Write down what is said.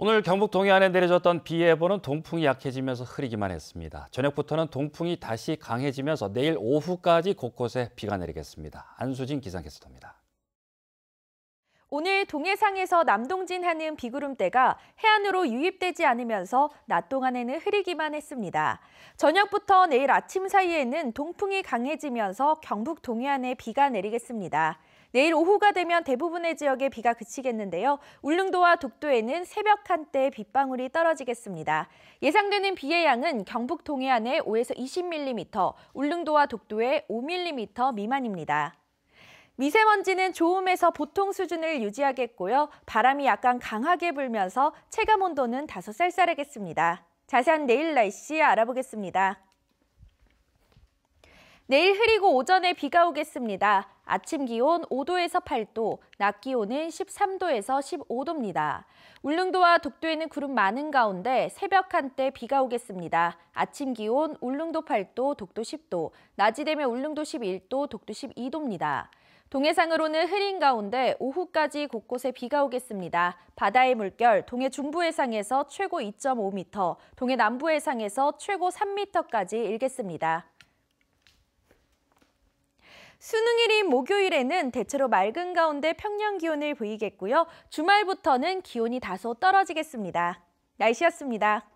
오늘 경북 동해안에 내려졌던 비 예보는 동풍이 약해지면서 흐리기만 했습니다. 저녁부터는 동풍이 다시 강해지면서 내일 오후까지 곳곳에 비가 내리겠습니다. 안수진 기상캐스터입니다. 오늘 동해상에서 남동진하는 비구름대가 해안으로 유입되지 않으면서 낮 동안에는 흐리기만 했습니다. 저녁부터 내일 아침 사이에는 동풍이 강해지면서 경북 동해안에 비가 내리겠습니다. 내일 오후가 되면 대부분의 지역에 비가 그치겠는데요. 울릉도와 독도에는 새벽 한때 빗방울이 떨어지겠습니다. 예상되는 비의 양은 경북 동해안에 5에서 20mm, 울릉도와 독도에 5mm 미만입니다. 미세먼지는 좋음에서 보통 수준을 유지하겠고요. 바람이 약간 강하게 불면서 체감 온도는 다소 쌀쌀하겠습니다. 자세한 내일 날씨 알아보겠습니다. 내일 흐리고 오전에 비가 오겠습니다. 아침 기온 5도에서 8도, 낮 기온은 13도에서 15도입니다. 울릉도와 독도에는 구름 많은 가운데 새벽 한때 비가 오겠습니다. 아침 기온 울릉도 8도, 독도 10도, 낮이 되면 울릉도 11도, 독도 12도입니다. 동해상으로는 흐린 가운데 오후까지 곳곳에 비가 오겠습니다. 바다의 물결, 동해 중부 해상에서 최고 2.5m, 동해 남부 해상에서 최고 3m까지 일겠습니다. 수능일인 목요일에는 대체로 맑은 가운데 평년 기온을 보이겠고요. 주말부터는 기온이 다소 떨어지겠습니다. 날씨였습니다.